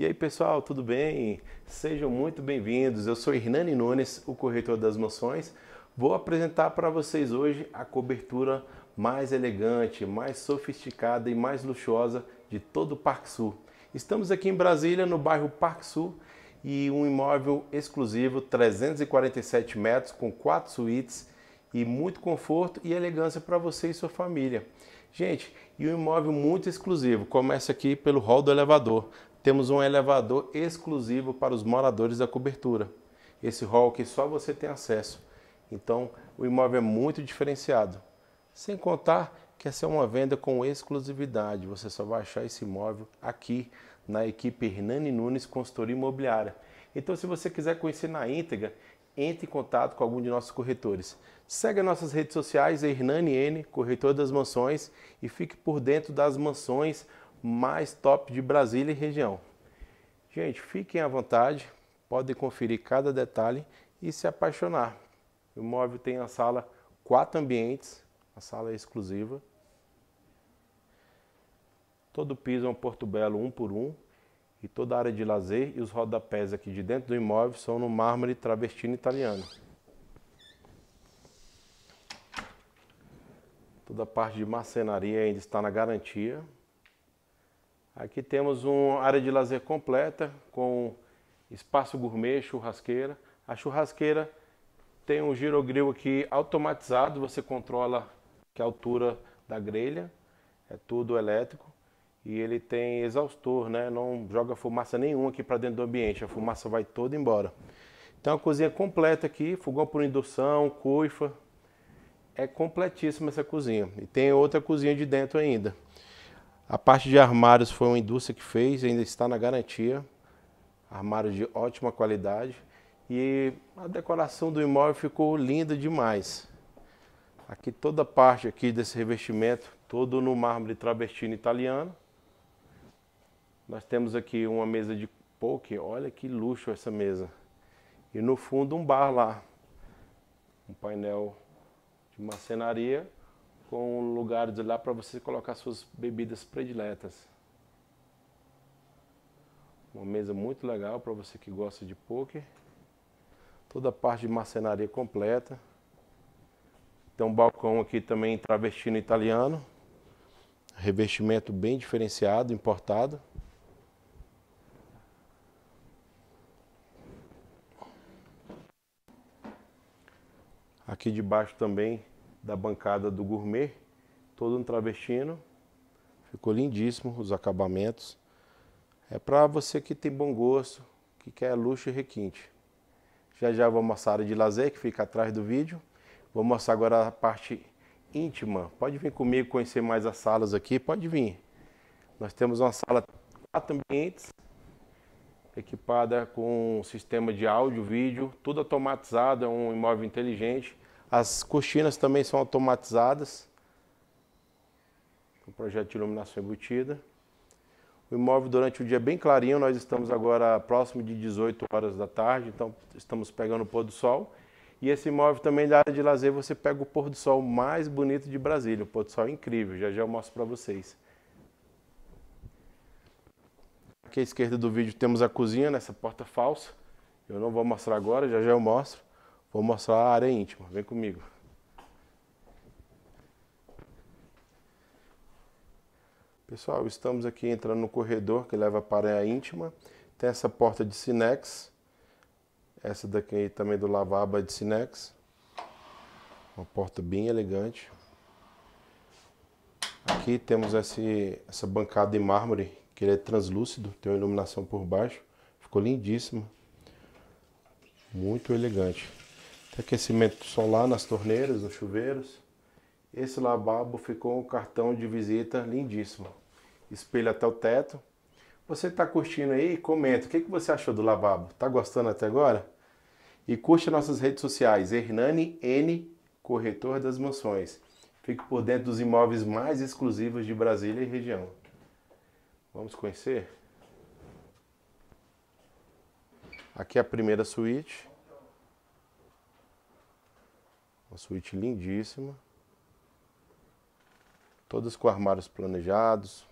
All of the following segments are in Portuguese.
E aí, pessoal, tudo bem? Sejam muito bem-vindos. Eu sou Hernani Nunes, o corretor das moções. Vou apresentar para vocês hoje a cobertura mais elegante, mais sofisticada e mais luxuosa de todo o Parque Sul. Estamos aqui em Brasília, no bairro Parque Sul, e um imóvel exclusivo, 347 metros, com quatro suítes e muito conforto e elegância para você e sua família. Gente, e um imóvel muito exclusivo. Começa aqui pelo hall do elevador temos um elevador exclusivo para os moradores da cobertura. Esse hall que só você tem acesso. Então, o imóvel é muito diferenciado. Sem contar que essa é uma venda com exclusividade. Você só vai achar esse imóvel aqui na equipe Hernani Nunes Consultoria Imobiliária. Então, se você quiser conhecer na íntegra, entre em contato com algum de nossos corretores. Segue nossas redes sociais, é Hernani N, Corretor das Mansões, e fique por dentro das mansões mais top de Brasília e região. Gente, fiquem à vontade, podem conferir cada detalhe e se apaixonar. O imóvel tem a sala quatro ambientes, a sala é exclusiva. Todo o piso é um Porto Belo um por um e toda a área de lazer e os rodapés aqui de dentro do imóvel são no mármore travestino italiano. Toda a parte de marcenaria ainda está na garantia, Aqui temos uma área de lazer completa com espaço gourmet, churrasqueira. A churrasqueira tem um girogril aqui automatizado, você controla que altura da grelha, é tudo elétrico. E ele tem exaustor, né? não joga fumaça nenhuma aqui para dentro do ambiente, a fumaça vai toda embora. Então a cozinha completa aqui, fogão por indução, coifa, é completíssima essa cozinha. E tem outra cozinha de dentro ainda. A parte de armários foi uma indústria que fez, ainda está na garantia. Armários de ótima qualidade. E a decoração do imóvel ficou linda demais. Aqui toda a parte aqui desse revestimento, todo no mármore travestino italiano. Nós temos aqui uma mesa de poker, olha que luxo essa mesa. E no fundo um bar lá, um painel de marcenaria com lugares lá para você colocar suas bebidas prediletas. Uma mesa muito legal para você que gosta de poker. Toda a parte de marcenaria completa. Tem um balcão aqui também travestino italiano. Revestimento bem diferenciado, importado. Aqui debaixo também da bancada do gourmet, todo um travestino. Ficou lindíssimo os acabamentos. É para você que tem bom gosto, que quer luxo e requinte. Já já vou mostrar a área de lazer que fica atrás do vídeo. Vou mostrar agora a parte íntima. Pode vir comigo conhecer mais as salas aqui, pode vir. Nós temos uma sala quatro ambientes, equipada com um sistema de áudio, vídeo, tudo automatizado, é um imóvel inteligente. As cortinas também são automatizadas. O projeto de iluminação embutida. O imóvel durante o dia é bem clarinho, nós estamos agora próximo de 18 horas da tarde, então estamos pegando o pôr do sol. E esse imóvel também da área de lazer, você pega o pôr do sol mais bonito de Brasília. O pôr do sol é incrível, já já eu mostro para vocês. Aqui à esquerda do vídeo temos a cozinha, nessa porta falsa. Eu não vou mostrar agora, já já eu mostro. Vou mostrar a área íntima, vem comigo. Pessoal, estamos aqui entrando no corredor que leva para a área íntima. Tem essa porta de sinex. Essa daqui também do lavabo é de sinex. Uma porta bem elegante. Aqui temos esse, essa bancada de mármore, que ele é translúcido, tem uma iluminação por baixo. Ficou lindíssima. Muito elegante. Tem aquecimento solar nas torneiras, nos chuveiros. Esse lavabo ficou um cartão de visita lindíssimo. Espelho até o teto. Você está curtindo aí? Comenta. O que, que você achou do lavabo? Está gostando até agora? E curte nossas redes sociais. Hernani N, corretor das mansões. Fique por dentro dos imóveis mais exclusivos de Brasília e região. Vamos conhecer? Aqui é a primeira suíte. Uma suíte lindíssima. Todas com armários planejados,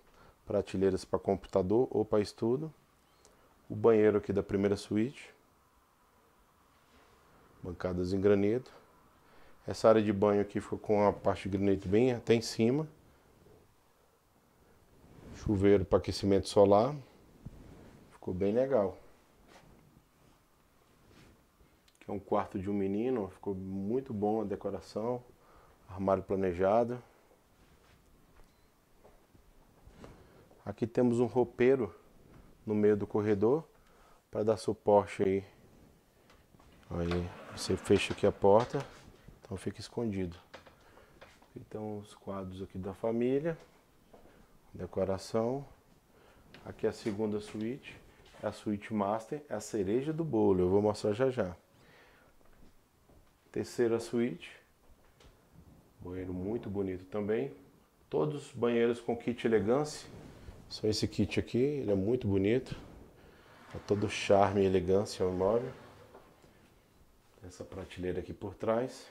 prateleiras para computador ou para estudo. O banheiro aqui da primeira suíte. Bancadas em granito. Essa área de banho aqui ficou com a parte de granito bem até em cima. Chuveiro para aquecimento solar. Ficou bem legal que é um quarto de um menino, ficou muito bom a decoração, armário planejado. Aqui temos um roupeiro no meio do corredor para dar suporte aí. Aí você fecha aqui a porta, então fica escondido. Então os quadros aqui da família, decoração. Aqui é a segunda suíte, é a suíte master, é a cereja do bolo. Eu vou mostrar já já. Terceira suíte. Banheiro muito bonito também. Todos os banheiros com kit elegância. Só esse kit aqui, ele é muito bonito. É todo charme e elegância o é imóvel. Essa prateleira aqui por trás.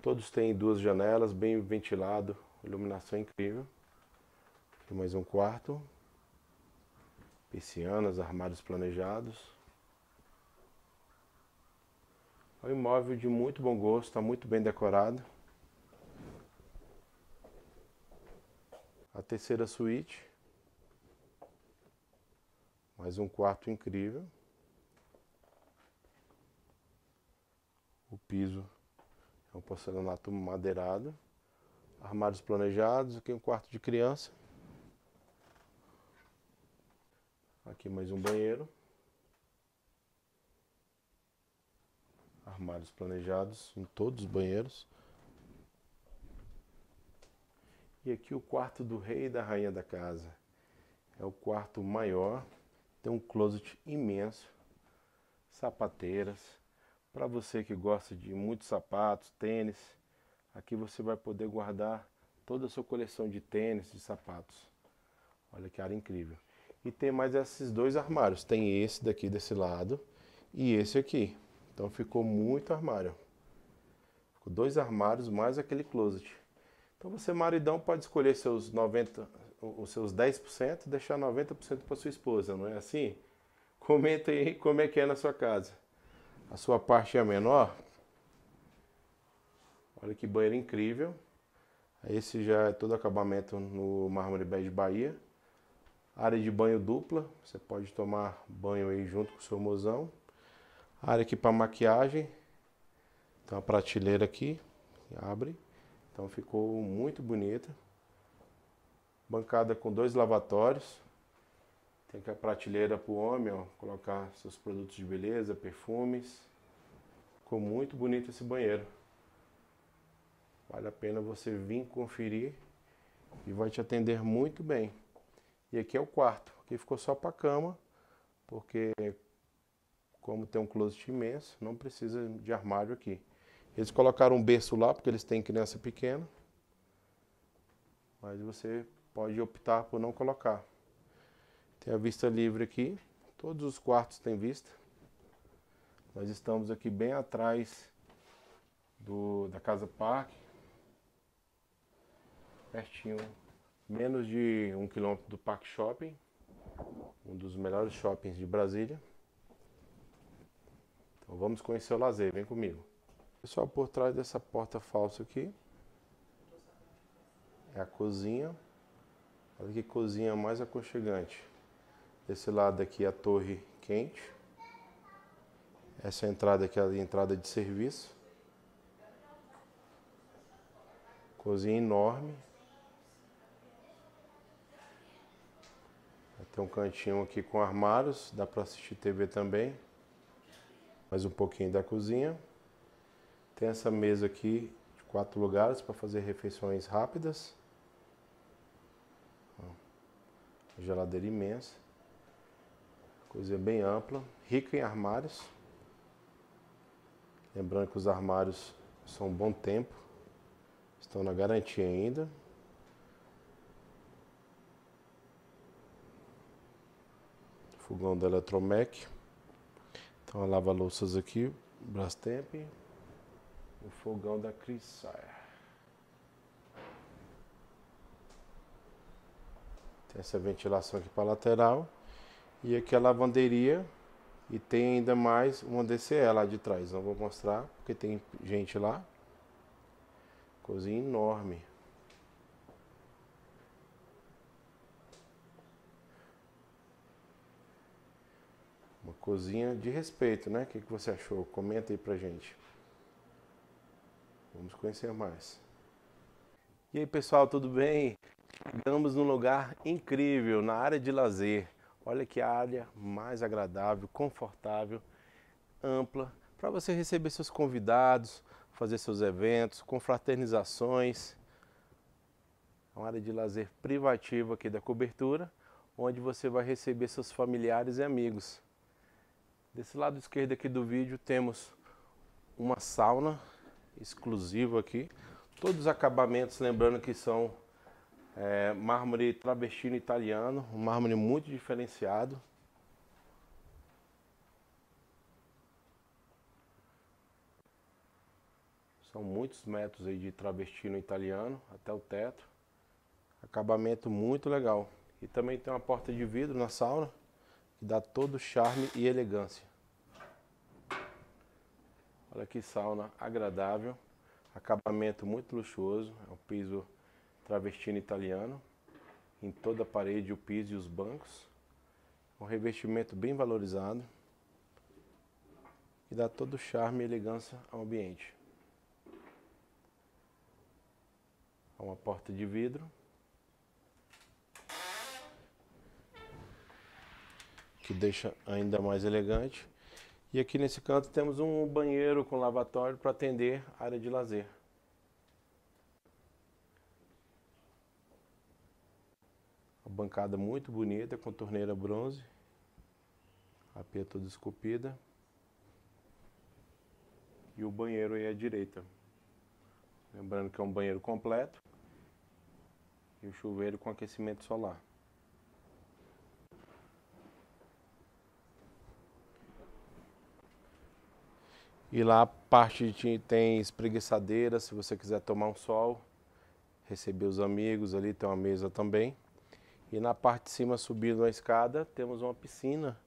Todos têm duas janelas, bem ventilado, iluminação incrível. Aqui mais um quarto. piscianas armários planejados. É um imóvel de muito bom gosto, está muito bem decorado. A terceira suíte. Mais um quarto incrível. O piso é um porcelanato madeirado. Armários planejados, aqui um quarto de criança. Aqui mais um banheiro. armários planejados em todos os banheiros. E aqui o quarto do rei e da rainha da casa. É o quarto maior, tem um closet imenso, sapateiras. Para você que gosta de muitos sapatos, tênis, aqui você vai poder guardar toda a sua coleção de tênis e sapatos. Olha que área incrível. E tem mais esses dois armários, tem esse daqui desse lado e esse aqui. Então ficou muito armário. Ficou dois armários mais aquele closet. Então você, maridão, pode escolher seus 90, os seus 10% e deixar 90% para sua esposa, não é assim? Comenta aí como é que é na sua casa. A sua parte é menor. Olha que banheiro incrível. Esse já é todo acabamento no Mármore Bege Bahia. Área de banho dupla, você pode tomar banho aí junto com o seu mozão área aqui para maquiagem. Tem uma prateleira aqui, abre. Então ficou muito bonita. Bancada com dois lavatórios. Tem aqui a prateleira para o homem, ó, colocar seus produtos de beleza, perfumes. Ficou muito bonito esse banheiro. Vale a pena você vir conferir e vai te atender muito bem. E aqui é o quarto. Aqui ficou só para cama, porque como tem um closet imenso, não precisa de armário aqui. Eles colocaram um berço lá porque eles têm criança pequena, mas você pode optar por não colocar. Tem a vista livre aqui, todos os quartos têm vista. Nós estamos aqui bem atrás do, da Casa Parque, pertinho, menos de um quilômetro do Parque Shopping, um dos melhores shoppings de Brasília. Vamos conhecer o lazer, vem comigo. Pessoal, por trás dessa porta falsa aqui é a cozinha. Olha que cozinha mais aconchegante. Desse lado aqui é a torre quente. Essa é entrada aqui é a entrada de serviço. Cozinha enorme. Tem um cantinho aqui com armários, dá para assistir TV também mais um pouquinho da cozinha. Tem essa mesa aqui de quatro lugares para fazer refeições rápidas. Geladeira imensa. cozinha bem ampla, rica em armários. Lembrando que os armários são um bom tempo, estão na garantia ainda. Fogão da Eletromec. Então lava-louças aqui, Brastemp, o fogão da Sire. Tem essa ventilação aqui para lateral e aqui a lavanderia e tem ainda mais uma DCE lá de trás. Não vou mostrar porque tem gente lá. Cozinha enorme. cozinha de respeito, né? O que, que você achou? Comenta aí pra gente. Vamos conhecer mais. E aí pessoal, tudo bem? Chegamos num lugar incrível, na área de lazer. Olha que área mais agradável, confortável, ampla, para você receber seus convidados, fazer seus eventos, confraternizações. É uma área de lazer privativa aqui da cobertura, onde você vai receber seus familiares e amigos. Desse lado esquerdo aqui do vídeo temos uma sauna exclusiva aqui. Todos os acabamentos, lembrando que são é, mármore travestino italiano, um mármore muito diferenciado. São muitos metros aí de travestino italiano até o teto. Acabamento muito legal. E também tem uma porta de vidro na sauna que dá todo charme e elegância. Olha que sauna agradável, acabamento muito luxuoso, é um piso travestino italiano, em toda a parede, o piso e os bancos. Um revestimento bem valorizado e dá todo charme e elegância ao ambiente. É uma porta de vidro que deixa ainda mais elegante. E aqui nesse canto temos um banheiro com lavatório para atender a área de lazer. Uma bancada muito bonita, com torneira bronze. A pia toda esculpida. E o banheiro aí à direita. Lembrando que é um banheiro completo. E o chuveiro com aquecimento solar. E lá a parte de, tem espreguiçadeira, se você quiser tomar um sol, receber os amigos ali, tem uma mesa também. E na parte de cima, subindo a escada, temos uma piscina.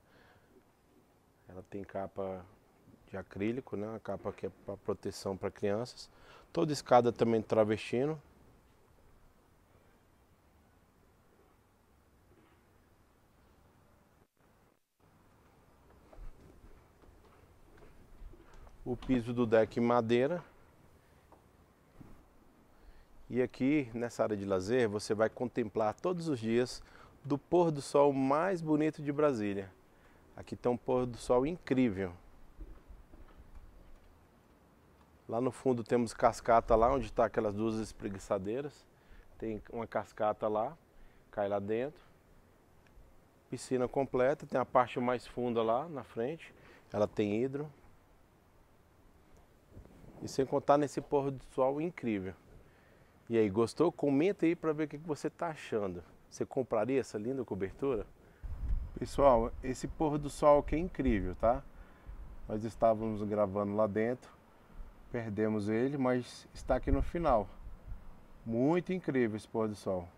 Ela tem capa de acrílico, né? capa que é para proteção para crianças. Toda escada também travestino. o piso do deck madeira. E aqui nessa área de lazer você vai contemplar todos os dias do pôr do sol mais bonito de Brasília. Aqui tem um pôr do sol incrível. Lá no fundo temos cascata lá, onde está aquelas duas espreguiçadeiras. Tem uma cascata lá, cai lá dentro. Piscina completa, tem a parte mais funda lá na frente. Ela tem hidro, e sem contar nesse pôr do sol incrível. E aí, gostou? Comenta aí para ver o que você está achando. Você compraria essa linda cobertura? Pessoal, esse pôr do sol aqui é incrível, tá? Nós estávamos gravando lá dentro, perdemos ele, mas está aqui no final. Muito incrível esse pôr do sol.